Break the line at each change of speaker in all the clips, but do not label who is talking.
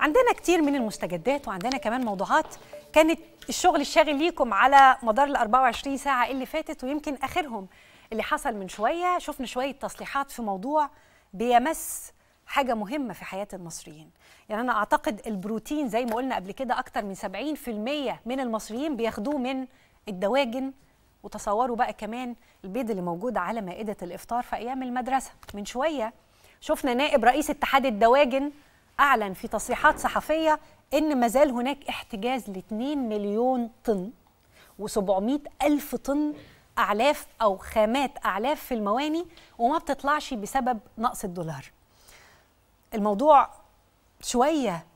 عندنا كتير من المستجدات وعندنا كمان موضوعات كانت الشغل الشاغل ليكم على مدار ال 24 ساعه اللي فاتت ويمكن اخرهم اللي حصل من شويه شفنا شويه تصليحات في موضوع بيمس حاجه مهمه في حياه المصريين يعني انا اعتقد البروتين زي ما قلنا قبل كده اكتر من 70% من المصريين بياخدوه من الدواجن وتصوروا بقى كمان البيض اللي موجود على مائده الافطار في ايام المدرسه من شويه شفنا نائب رئيس اتحاد الدواجن أعلن في تصريحات صحفية إن مازال هناك احتجاز ل 2 مليون طن و700 ألف طن أعلاف أو خامات أعلاف في المواني وما بتطلعش بسبب نقص الدولار الموضوع شوية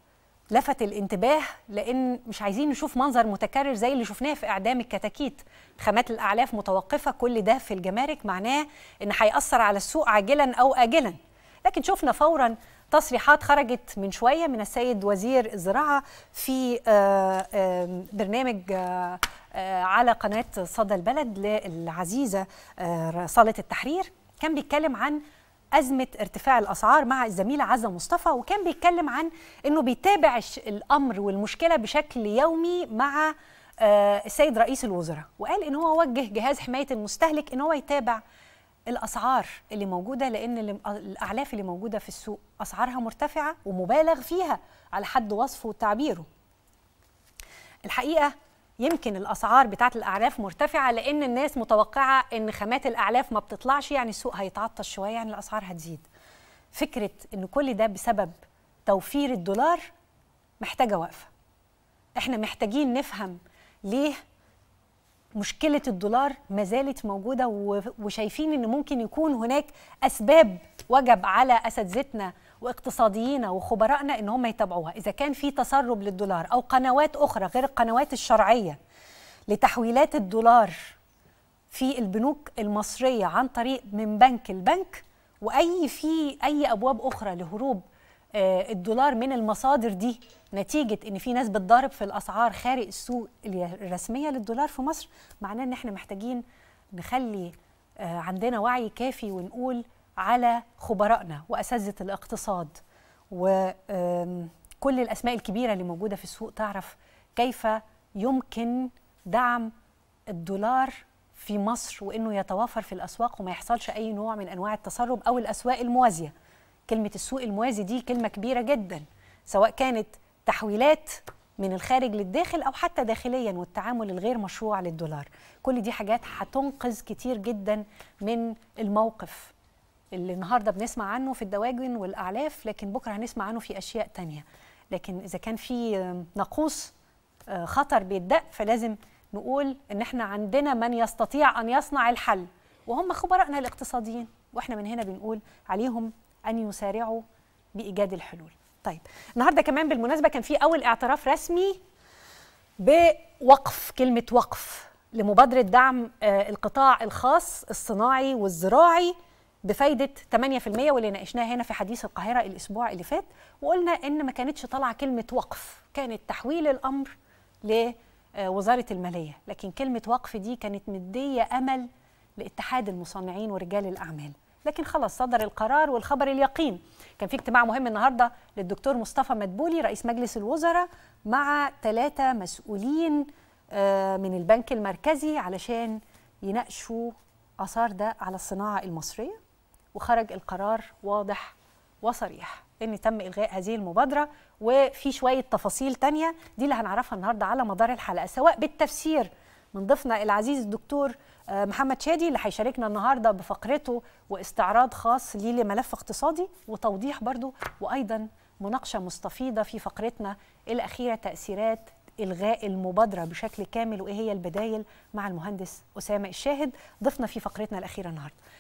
لفت الانتباه لان مش عايزين نشوف منظر متكرر زي اللي شفناه في اعدام الكتاكيت خامات الاعلاف متوقفه كل ده في الجمارك معناه ان هياثر على السوق عاجلا او اجلا لكن شفنا فورا تصريحات خرجت من شويه من السيد وزير الزراعه في آه، برنامج آه، آه، على قناه صدى البلد للعزيزه صاله التحرير كان بيتكلم عن أزمة ارتفاع الأسعار مع الزميلة عزة مصطفى وكان بيتكلم عن أنه بيتابع الأمر والمشكلة بشكل يومي مع السيد رئيس الوزراء وقال أن هو وجه جهاز حماية المستهلك أن هو يتابع الاسعار اللي موجوده لان الاعلاف اللي موجوده في السوق اسعارها مرتفعه ومبالغ فيها على حد وصفه وتعبيره الحقيقه يمكن الاسعار بتاعه الاعلاف مرتفعه لان الناس متوقعه ان خامات الاعلاف ما بتطلعش يعني السوق هيتعطش شويه يعني الاسعار هتزيد فكره ان كل ده بسبب توفير الدولار محتاجه وقفه احنا محتاجين نفهم ليه مشكله الدولار ما زالت موجوده وشايفين ان ممكن يكون هناك اسباب وجب على اساتذتنا واقتصاديينا وخبرائنا ان هم يتابعوها اذا كان في تسرب للدولار او قنوات اخرى غير القنوات الشرعيه لتحويلات الدولار في البنوك المصريه عن طريق من بنك لبنك واي في اي ابواب اخرى لهروب آه، الدولار من المصادر دي نتيجة إن في ناس بتضارب في الأسعار خارج السوق الرسمية للدولار في مصر معناه إن إحنا محتاجين نخلي آه، عندنا وعي كافي ونقول على خبرائنا وأساتذة الاقتصاد وكل الأسماء الكبيرة اللي موجودة في السوق تعرف كيف يمكن دعم الدولار في مصر وانه يتوافر في الاسواق وما يحصلش اي نوع من انواع التسرب او الاسواق الموازيه كلمه السوق الموازي دي كلمه كبيره جدا سواء كانت تحويلات من الخارج للداخل او حتى داخليا والتعامل الغير مشروع للدولار كل دي حاجات هتنقذ كتير جدا من الموقف اللي النهارده بنسمع عنه في الدواجن والاعلاف لكن بكره هنسمع عنه في اشياء تانية لكن اذا كان في ناقوس آه، خطر بيدق فلازم نقول ان احنا عندنا من يستطيع ان يصنع الحل وهم خبرائنا الاقتصاديين واحنا من هنا بنقول عليهم ان يسارعوا بايجاد الحلول طيب النهارده كمان بالمناسبه كان في اول اعتراف رسمي بوقف كلمه وقف لمبادره دعم آه، القطاع الخاص الصناعي والزراعي بفايده 8% واللي ناقشناها هنا في حديث القاهره الاسبوع اللي فات وقلنا ان ما كانتش طالعه كلمه وقف كانت تحويل الامر لوزاره آه، الماليه لكن كلمه وقف دي كانت مديه امل لاتحاد المصنعين ورجال الاعمال لكن خلاص صدر القرار والخبر اليقين كان في اجتماع مهم النهارده للدكتور مصطفى مدبولي رئيس مجلس الوزراء مع ثلاثه مسؤولين آه، من البنك المركزي علشان يناقشوا اثار ده على الصناعه المصريه وخرج القرار واضح وصريح ان تم الغاء هذه المبادره وفي شويه تفاصيل تانية دي اللي هنعرفها النهارده على مدار الحلقه سواء بالتفسير من ضيفنا العزيز الدكتور آه، محمد شادي اللي هيشاركنا النهارده بفقرته واستعراض خاص ليه لملف اقتصادي وتوضيح برضه وايضا مناقشه مستفيضه في فقرتنا الاخيره تاثيرات الغاء المبادره بشكل كامل وايه هي البدايل مع المهندس اسامه الشاهد ضيفنا في فقرتنا الاخيره النهارده